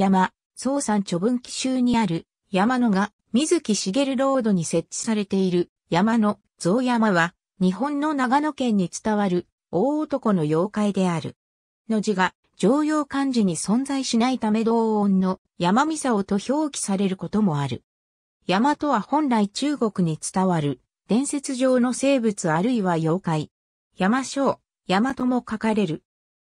山、総山貯分岐州にある山野が水木しげるロードに設置されている山野、象山は日本の長野県に伝わる大男の妖怪である。の字が常用漢字に存在しないため同音の山見沢と表記されることもある。山とは本来中国に伝わる伝説上の生物あるいは妖怪。山章、山とも書かれる。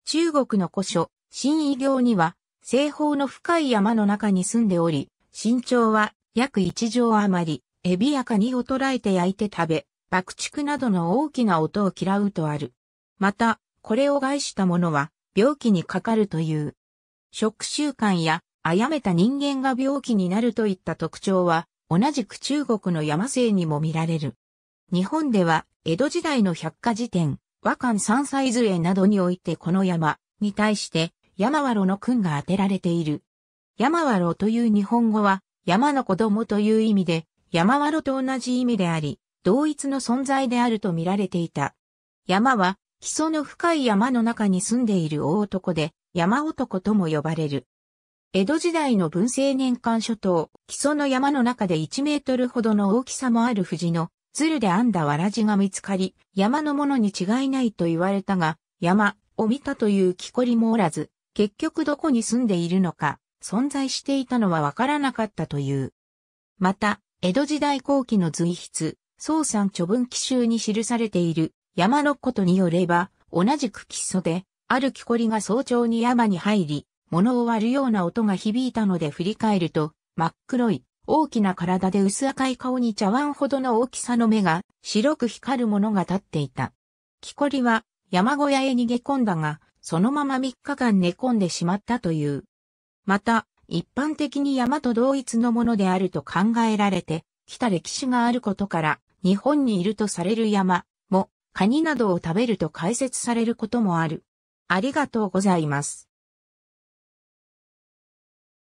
中国の古書、新異行には西方の深い山の中に住んでおり、身長は約一畳余り、エビやカニを捕らえて焼いて食べ、爆竹などの大きな音を嫌うとある。また、これを害した者は病気にかかるという。食習慣や、あやめた人間が病気になるといった特徴は、同じく中国の山生にも見られる。日本では、江戸時代の百科事典、和漢三歳図絵などにおいてこの山に対して、山和炉の訓が当てられている。山和路という日本語は、山の子供という意味で、山和ろと同じ意味であり、同一の存在であると見られていた。山は、基礎の深い山の中に住んでいる大男で、山男とも呼ばれる。江戸時代の文政年間諸島、基礎の山の中で1メートルほどの大きさもある藤の、鶴で編んだわらじが見つかり、山のものに違いないと言われたが、山を見たという木こりもおらず、結局どこに住んでいるのか、存在していたのはわからなかったという。また、江戸時代後期の随筆、宋山著文記集に記されている山のことによれば、同じく基礎で、ある木こりが早朝に山に入り、物を割るような音が響いたので振り返ると、真っ黒い、大きな体で薄赤い顔に茶碗ほどの大きさの目が白く光るものが立っていた。木こりは山小屋へ逃げ込んだが、そのまま3日間寝込んでしまったという。また、一般的に山と同一のものであると考えられて、来た歴史があることから、日本にいるとされる山も、カニなどを食べると解説されることもある。ありがとうございます。